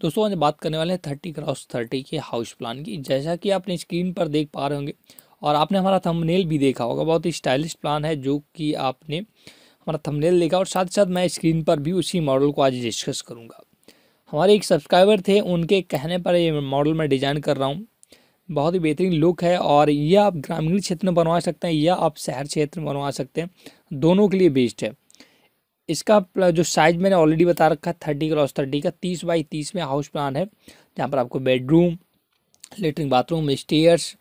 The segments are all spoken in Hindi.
दोस्तों आज बात करने वाले हैं थर्टी क्रॉस थर्टी के हाउस प्लान की जैसा कि आपने स्क्रीन पर देख पा रहे होंगे और आपने हमारा थंबनेल भी देखा होगा बहुत ही स्टाइलिश प्लान है जो कि आपने हमारा थंबनेल देखा और साथ साथ मैं स्क्रीन पर भी उसी मॉडल को आज डिस्कस करूँगा हमारे एक सब्सक्राइबर थे उनके कहने पर ये मॉडल मैं डिज़ाइन कर रहा हूँ बहुत ही बेहतरीन लुक है और यह आप ग्रामीण क्षेत्र में बनवा सकते हैं या आप शहर क्षेत्र में बनवा सकते हैं दोनों के लिए बेस्ट है इसका जो साइज मैंने ऑलरेडी बता रखा है थर्टी क्रॉस थर्टी का तीस बाई तीस में हाउस प्लान है जहाँ पर आपको बेडरूम लेटरिन बाथरूम स्टेयर्स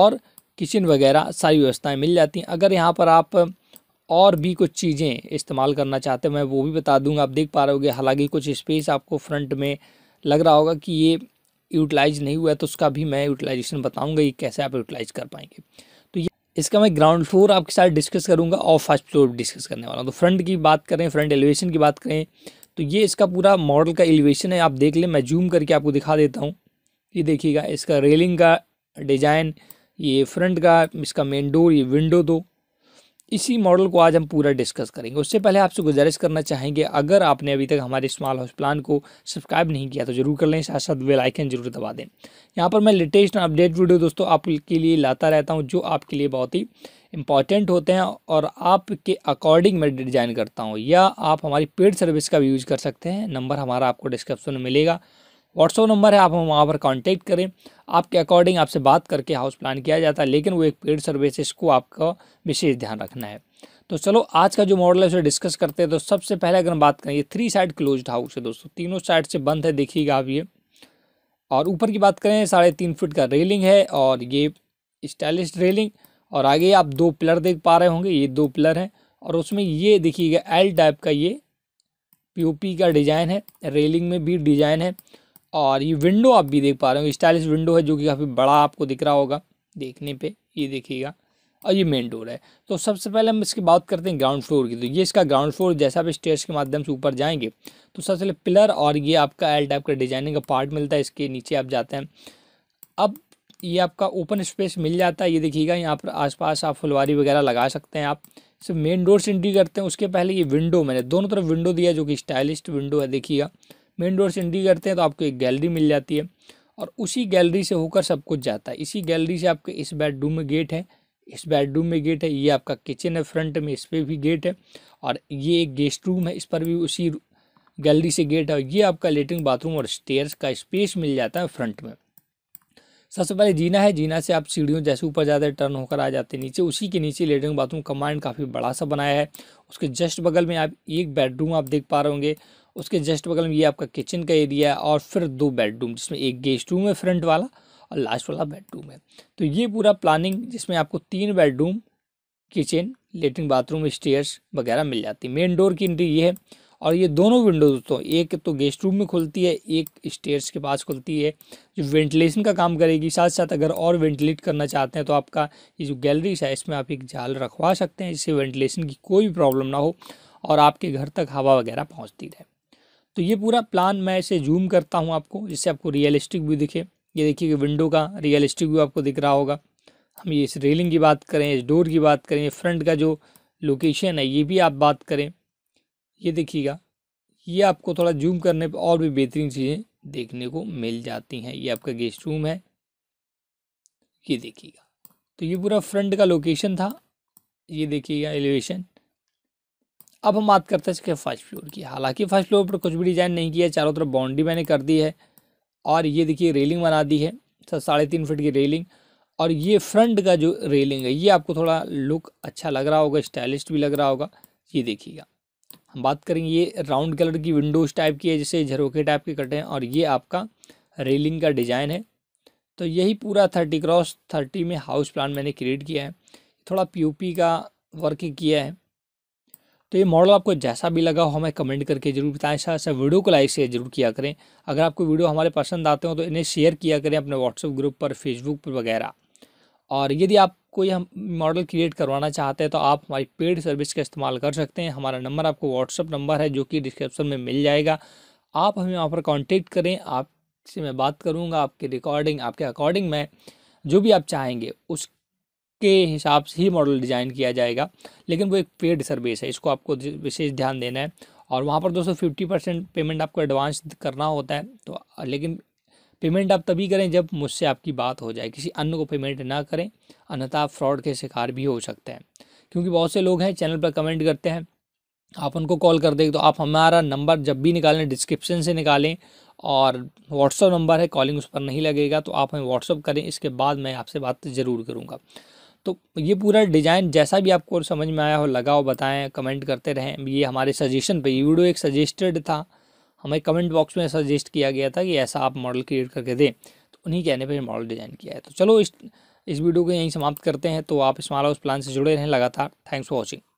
और किचन वगैरह सारी व्यवस्थाएं मिल जाती हैं अगर यहाँ पर आप और भी कुछ चीज़ें इस्तेमाल करना चाहते हैं मैं वो भी बता दूंगा आप देख पा रहे होगे हालांकि कुछ स्पेस आपको फ्रंट में लग रहा होगा कि ये यूटिलाइज नहीं हुआ है तो उसका भी मैं यूटिलाइजेशन बताऊँगा ये कैसे आप यूटिलाइज कर पाएंगे इसका मैं ग्राउंड फ्लोर आपके साथ डिस्कस करूंगा और फर्स्ट फ्लोर डिस्कस करने वाला हूँ तो फ्रंट की बात करें फ्रंट एलिवेशन की बात करें तो ये इसका पूरा मॉडल का एलिवेशन है आप देख लें मैं जूम करके आपको दिखा देता हूँ ये देखिएगा इसका रेलिंग का डिज़ाइन ये फ्रंट का इसका मेन डोर ये विंडो दो इसी मॉडल को आज हम पूरा डिस्कस करेंगे उससे पहले आपसे गुजारिश करना चाहेंगे अगर आपने अभी तक हमारे स्मॉल हाउस प्लान को सब्सक्राइब नहीं किया तो जरूर कर लें साथ साथ बेल आइकन जरूर दबा दें यहाँ पर मैं लेटेस्ट अपडेट वीडियो दोस्तों आपके लिए लाता रहता हूँ जो आपके लिए बहुत ही इंपॉर्टेंट होते हैं और आपके अकॉर्डिंग मैं डिजाइन करता हूँ या आप हमारी पेड सर्विस का भी यूज़ कर सकते हैं नंबर हमारा आपको डिस्क्रिप्शन में मिलेगा व्हाट्सअप नंबर है आप हम वहाँ पर कॉन्टेक्ट करें आपके अकॉर्डिंग आपसे बात करके हाउस प्लान किया जाता है लेकिन वो एक पेड सर्विसेज को आपका विशेष ध्यान रखना है तो चलो आज का जो मॉडल है उसे डिस्कस करते हैं तो सबसे पहले अगर हम बात करें ये थ्री साइड क्लोज्ड हाउस है दोस्तों तीनों साइड से बंद है देखिएगा आप ये और ऊपर की बात करें साढ़े तीन फिट का रेलिंग है और ये स्टाइलिश रेलिंग और आगे आप दो पिलर देख पा रहे होंगे ये दो पिलर हैं और उसमें ये देखिएगा एल टाइप का ये पी का डिज़ाइन है रेलिंग में भी डिज़ाइन है और ये विंडो आप भी देख पा रहे हो स्टाइलिश विंडो है जो कि काफ़ी बड़ा आपको दिख रहा होगा देखने पे ये देखिएगा और ये मेन डोर है तो सबसे पहले हम इसकी बात करते हैं ग्राउंड फ्लोर की तो ये इसका ग्राउंड फ्लोर जैसा आप स्टेयर्स के माध्यम से ऊपर जाएंगे तो सबसे पहले पिलर और ये आपका एल टाइप का डिजाइनिंग का पार्ट मिलता है इसके नीचे आप जाते हैं अब ये आपका ओपन स्पेस मिल जाता है ये देखिएगा यहाँ पर आसपास आप फुलवारी वगैरह लगा सकते हैं आप सिर्फ मेन डोर से एंट्री करते हैं उसके पहले ये विंडो मैंने दोनों तरफ विंडो दिया जो कि स्टाइलिश विंडो है देखिएगा मेन डोर से एंट्री करते हैं तो आपको एक गैलरी मिल जाती है और उसी गैलरी से होकर सब कुछ जाता है इसी गैलरी से आपके इस बेडरूम में गेट है इस बेडरूम में गेट है ये आपका किचन है फ्रंट में इस पर भी गेट है और ये एक गेस्ट रूम है इस पर भी उसी गैलरी से गेट है ये आपका लेटरिन बाथरूम और स्टेयर्स का स्पेस मिल जाता है फ्रंट में सबसे पहले जीना है जीना से आप सीढ़ियों जैसे ऊपर जाते हैं टर्न होकर आ जाते हैं नीचे उसी के नीचे लेटरिन बाथरूम कमांड काफ़ी बड़ा सा बनाया है उसके जस्ट बगल में आप एक बेडरूम आप देख पा रहे होंगे उसके जस्ट बगल में ये आपका किचन का एरिया है और फिर दो बेडरूम जिसमें एक गेस्ट रूम है फ्रंट वाला और लास्ट वाला बेडरूम है तो ये पूरा प्लानिंग जिसमें आपको तीन bedroom kitchen latrine bathroom stairs वगैरह मिल जाती है मेन डोर की एंट्री ये है और ये दोनों विंडो दोस्तों एक तो गेस्ट रूम में खुलती है एक स्टेयर्स के पास खुलती है जो वेंटिलेशन का काम करेगी साथ साथ अगर और वेंटिलेट करना चाहते हैं तो आपका ये जो गैलरीज है इसमें आप एक जाल रखवा सकते हैं जिससे वेंटिलेशन की कोई भी प्रॉब्लम ना हो और आपके घर तक हवा वगैरह पहुँचती रहे तो ये पूरा प्लान मैं इसे जूम करता हूँ आपको जिससे आपको रियलिस्टिक व्यू दिखे ये देखिए कि विंडो का रियलिस्टिक व्यू आपको दिख रहा होगा हम ये इस रेलिंग की बात करें इस डोर की बात करें फ्रंट का जो लोकेशन है ये भी आप बात करें ये देखिएगा ये आपको थोड़ा जूम करने पर और भी बेहतरीन चीज़ें देखने को मिल जाती हैं ये आपका गेस्ट रूम है ये देखिएगा तो ये पूरा फ्रंट का लोकेशन था ये देखिएगा एलिवेशन अब हम बात करते हैं इसके फर्स्ट फ्लोर की हालांकि फर्स्ट फ्लोर पर कुछ भी डिज़ाइन नहीं किया चारों तरफ बाउंड्री मैंने कर दी है और ये देखिए रेलिंग बना दी है सर साढ़े तीन फिट की रेलिंग और ये फ्रंट का जो रेलिंग है ये आपको थोड़ा लुक अच्छा लग रहा होगा स्टाइलिश भी लग रहा होगा ये देखिएगा हम बात करेंगे ये राउंड कलर की विंडोज टाइप की है जैसे झरोके टाइप के कटे हैं और ये आपका रेलिंग का डिज़ाइन है तो यही पूरा थर्टी क्रॉस थर्टी में हाउस प्लान मैंने क्रिएट किया है थोड़ा पीओपी का वर्क किया है तो ये मॉडल आपको जैसा भी लगा हो हमें कमेंट करके जरूर बताएं साथ साथ वीडियो को लाइक शेयर जरूर किया करें अगर आपको वीडियो हमारे पसंद आते हो तो इन्हें शेयर किया करें अपने व्हाट्सएप ग्रुप पर फेसबुक पर वगैरह और यदि आप कोई हम मॉडल क्रिएट करवाना चाहते हैं तो आप हमारी पेड सर्विस का इस्तेमाल कर सकते हैं हमारा नंबर आपको व्हाट्सअप नंबर है जो कि डिस्क्रिप्शन में मिल जाएगा आप हमें वहाँ पर कॉन्टेक्ट करें आपसे मैं बात करूँगा आपके रिकॉर्डिंग आपके अकॉर्डिंग में जो भी आप चाहेंगे उस के हिसाब से ही मॉडल डिज़ाइन किया जाएगा लेकिन वो एक पेड सर्विस है इसको आपको विशेष ध्यान देना है और वहाँ पर दोस्तों फिफ्टी परसेंट पेमेंट आपको एडवांस करना होता है तो लेकिन पेमेंट आप तभी करें जब मुझसे आपकी बात हो जाए किसी अन्य को पेमेंट ना करें अन्यथा आप फ्रॉड के शिकार भी हो सकते हैं क्योंकि बहुत से लोग हैं चैनल पर कमेंट करते हैं आप उनको कॉल कर देंगे तो आप हमारा नंबर जब भी निकालें डिस्क्रिप्शन से निकालें और व्हाट्सअप नंबर है कॉलिंग उस पर नहीं लगेगा तो आप हमें व्हाट्सअप करें इसके बाद मैं आपसे बात ज़रूर करूँगा तो ये पूरा डिज़ाइन जैसा भी आपको समझ में आया हो लगाओ बताएं कमेंट करते रहें ये हमारे सजेशन पे ये वीडियो एक सजेस्टेड था हमें कमेंट बॉक्स में सजेस्ट किया गया था कि ऐसा आप मॉडल क्रिएट करके दें तो उन्हीं कहने पर मॉडल डिज़ाइन किया है तो चलो इस इस वीडियो को यहीं समाप्त करते हैं तो आप स्मार्ट उस प्लान से जुड़े रहें लगातार थैंक्स फॉर वॉचिंग